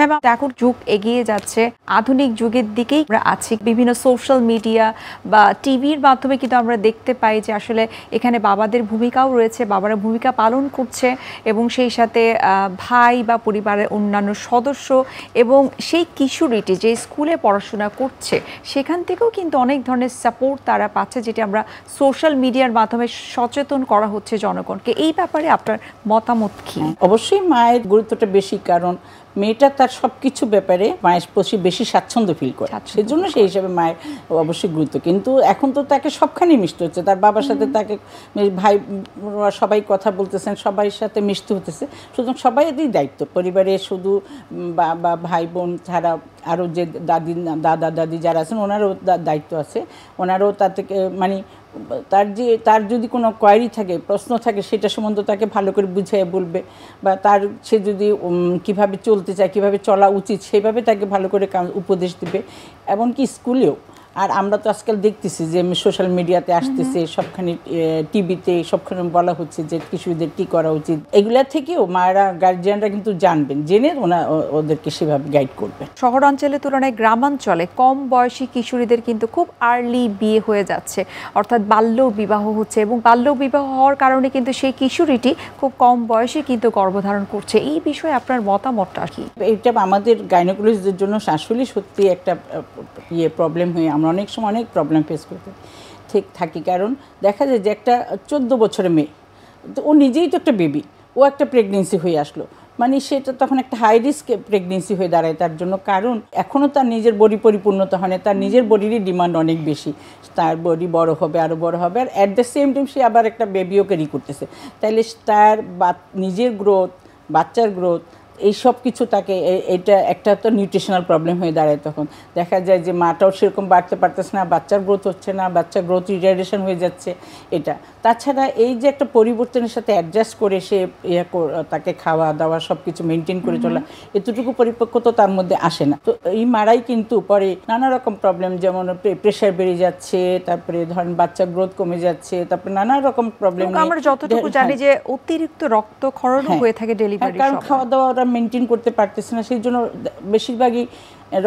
Ma'am এখন যুগ এগিয়ে যাচ্ছে আধুনিক যুগের দিকেই আমরা আছি বিভিন্ন সোশ্যাল মিডিয়া বা টিভির মাধ্যমে কিন্তু আমরা দেখতে পাই যে আসলে এখানে বাবাদের ভূমিকাও রয়েছে বাবারা ভূমিকা পালন করছে এবং সেই সাথে ভাই বা পরিবারের অন্যান্য সদস্য এবং সেই কিশোরীটি যে স্কুলে পড়াশোনা করছে সেখান থেকেও কিন্তু অনেক ধরনের সাপোর্ট তারা পাচ্ছে যেটি আমরা সোশ্যাল মিডিয়ার মাধ্যমে সচেতন করা হচ্ছে জনগণকে এই ব্যাপারে আপনার মতামত কী অবশ্যই মায়ের গুরুত্বটা বেশি কারণ মেয়েটা তার সব কিছু ব্যাপারে মায়ের প্রতি বেশি স্বাচ্ছন্দ্য ফিল করে সেজন্য সেই হিসাবে মায়ের অবশ্যই গুরুত্ব কিন্তু এখন তো তাকে সবখানেই মিশতে হচ্ছে তার বাবার সাথে তাকে ভাই সবাই কথা বলতেছেন সবাই সাথে মিশতে হতেছে সুতরাং সবাই দায়িত্ব পরিবারে শুধু বা ভাই বোন ছাড়া আরও যে দাদি দাদা দাদি যারা আছেন ওনারও দায়িত্ব আছে ওনারও তাতে মানে তার যে তার যদি কোনো কোয়ারি থাকে প্রশ্ন থাকে সেটা সম্বন্ধে তাকে ভালো করে বুঝিয়ে বলবে বা তার সে যদি কিভাবে চলতে চায় কিভাবে চলা উচিত সেভাবে তাকে ভালো করে উপদেশ দিবে এমনকি স্কুলেও আর আমরা তো আজকাল দেখতেছি যে সোশ্যাল মিডিয়াতে আসতেছে সবখানে টিভিতে সবখানে বলা হচ্ছে যে কিশোরদের কি করা উচিত এগুলা থেকেও মায়েরা গার্জিয়ানরা কিন্তু জানবেন জেনে ওনা ওদেরকে সেভাবে গাইড করবেন শহর অঞ্চলের তুলনায় গ্রামাঞ্চলে কম বয়সী কিশোরীদের কিন্তু খুব আর্লি বিয়ে হয়ে যাচ্ছে অর্থাৎ বাল্য বিবাহ হচ্ছে এবং বাল্য বিবাহ হওয়ার কারণে কিন্তু সেই কিশোরীটি খুব কম বয়সে কিন্তু গর্ভধারণ করছে এই বিষয়ে আপনার মতামতটা কি এটা আমাদের গাইনোকোলজিদের জন্য আসলে সত্যি একটা ইয়ে প্রবলেম হয়ে আমরা অনেক সময় অনেক প্রবলেম ফেস করতে ঠিক থাকি কারণ দেখা যায় যে একটা চোদ্দ বছরের মেয়ে তো ও নিজেই তো একটা বেবি ও একটা প্রেগনেন্সি হয়ে আসলো মানে সেটা তখন একটা হাই রিস্ক প্রেগনেন্সি হয়ে দাঁড়ায় তার জন্য কারণ এখনও তার নিজের বডি পরিপূর্ণতা হয় না তার নিজের বডিরই ডিমান্ড অনেক বেশি তার বডি বড় হবে আরও বড় হবে আর অ্যাট দ্য সেম টাইম সে আবার একটা বেবিও ক্যারি করতেছে তাইলে তার বা নিজের গ্রোথ বাচ্চার গ্রোথ এই সব কিছু তাকে এটা একটা তো নিউট্রিশনাল প্রবলেম হয়ে দাঁড়ায় তখন দেখা যায় যে মাটাও সেরকম বাড়তে পারতেছে না বাচ্চার গ্রোথ হচ্ছে না বাচ্চার গ্রোথ ইরিডেশন হয়ে যাচ্ছে এটা তাছাড়া এই যে একটা পরিবর্তনের সাথে অ্যাডজাস্ট করে সে ইয়ে তাকে খাওয়া দাওয়া সব কিছু মেনটেন করে চলা এতটুকু পরিপক্ক তো তার মধ্যে আসে না তো এই মারাই কিন্তু পরে নানা রকম প্রবলেম যেমন প্রেশার বেড়ে যাচ্ছে তারপরে ধরেন বাচ্চা গ্রোথ কমে যাচ্ছে তারপরে নানা রকম প্রবলেম আমরা যতটুকু জানি যে অতিরিক্ত রক্তক্ষরণ হ্যাঁ। হয়ে থাকে ডেলিভারি হ্যাঁ, কারণ খাওয়া দাওয়া তারা মেনটেন করতে পারতেছে না সেই জন্য বেশিরভাগই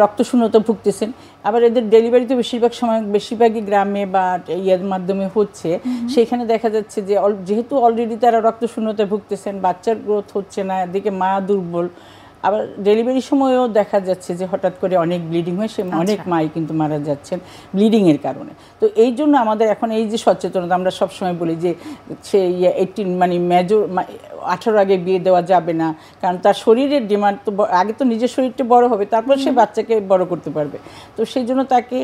রক্তশূন্যতা ভুগতেছেন আবার এদের ডেলিভারি তো বেশিরভাগ সময় বেশিরভাগই গ্রামে বা ইয়ের মাধ্যমে হচ্ছে সেখানে দেখা যাচ্ছে যে যেহেতু অলরেডি তারা রক্তশূন্যতা ভুগতেছেন বাচ্চার গ্রোথ হচ্ছে না এদিকে মা দুর্বল আবার ডেলিভারি সময়ও দেখা যাচ্ছে যে হঠাৎ করে অনেক ব্লিডিং হয়ে সে আচ্ছা। অনেক মাই কিন্তু মারা যাচ্ছেন ব্লিডিংয়ের কারণে তো এই জন্য আমাদের এখন এই যে সচেতনতা আমরা সবসময় বলি যে সে এইটিন ইয়ে মানে মেজর আঠারো আগে বিয়ে দেওয়া যাবে না কারণ তার শরীরের ডিমান্ড তো আগে তো নিজের শরীরটা বড় হবে তারপর সে বাচ্চাকে বড় করতে পারবে তো সেই জন্য তাকে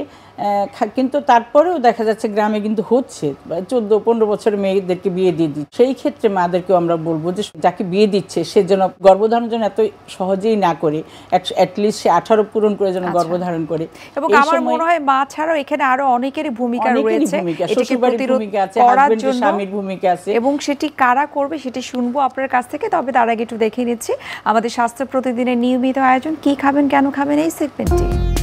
কিন্তু তারপরেও দেখা যাচ্ছে গ্রামে কিন্তু হচ্ছে চোদ্দ পনেরো বছরের মেয়েদেরকে বিয়ে দিয়ে দিচ্ছে সেই ক্ষেত্রে মাদেরকেও আমরা বলবো যে যাকে বিয়ে দিচ্ছে সে যেন গর্ভধারণ যেন এত সহজেই না করে অ্যাটলিস্ট সে আঠারো পূরণ করে যেন আচ্ছা। গর্ভধারণ করে এবং আমার মনে হয় মা ছাড়াও এখানে আরো অনেকেরই ভূমিকা রয়েছে ভূমিকা আছে স্বামীর ভূমিকা আছে এবং সেটি কারা করবে সেটি শুনবো আপনার কাছ থেকে তবে তার আগে একটু দেখে নিচ্ছি আমাদের স্বাস্থ্য প্রতিদিনের নিয়মিত আয়োজন কি খাবেন কেন খাবেন এই সেগমেন্টটি